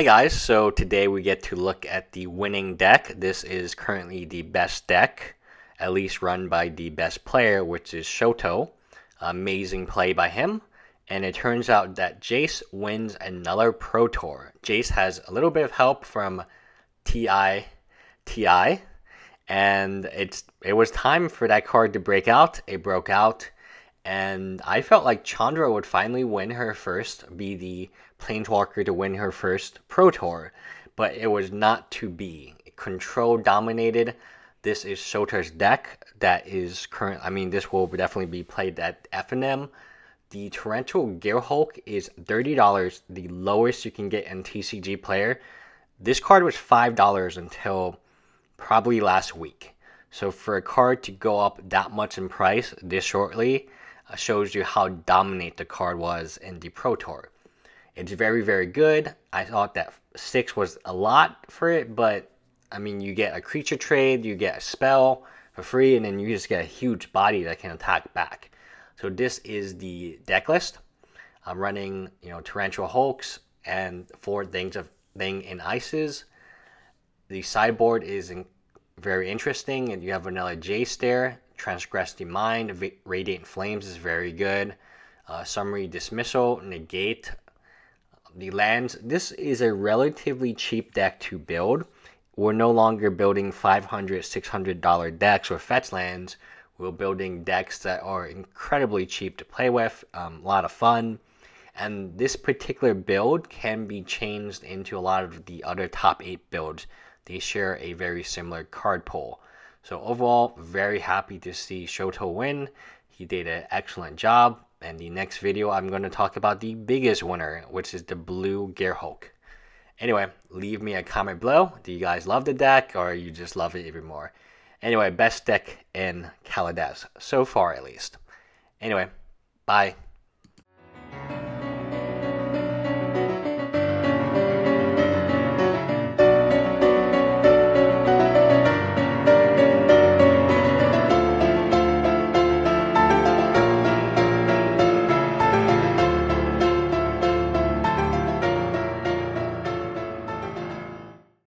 Hey guys, so today we get to look at the winning deck. This is currently the best deck, at least run by the best player, which is Shoto. Amazing play by him. And it turns out that Jace wins another Pro Tour. Jace has a little bit of help from TI TI, and it's it was time for that card to break out. It broke out and I felt like Chandra would finally win her first, be the Planeswalker to win her first Pro Tour, but it was not to be. Control dominated. This is Sota's deck that is current. I mean, this will definitely be played at FNM. The Torrential Gear Hulk is $30, the lowest you can get in TCG Player. This card was $5 until probably last week. So for a card to go up that much in price this shortly, uh, shows you how dominant the card was in the Pro Tour. It's very, very good. I thought that 6 was a lot for it, but I mean, you get a creature trade, you get a spell for free, and then you just get a huge body that can attack back. So this is the deck list. I'm running, you know, Tarantula Hulks and four things of thing in ices. The sideboard is in, very interesting, and you have another Jace there. Transgress the Mind, v Radiant Flames is very good. Uh, summary Dismissal, Negate, uh, the lands. This is a relatively cheap deck to build. We're no longer building $500, $600 decks or fetch lands. We're building decks that are incredibly cheap to play with, a um, lot of fun. And this particular build can be changed into a lot of the other top 8 builds. They share a very similar card pool. So overall, very happy to see Shoto win. He did an excellent job. And the next video, I'm going to talk about the biggest winner, which is the blue Gearhulk. Anyway, leave me a comment below. Do you guys love the deck or you just love it even more? Anyway, best deck in Kaladesh, so far at least. Anyway, bye.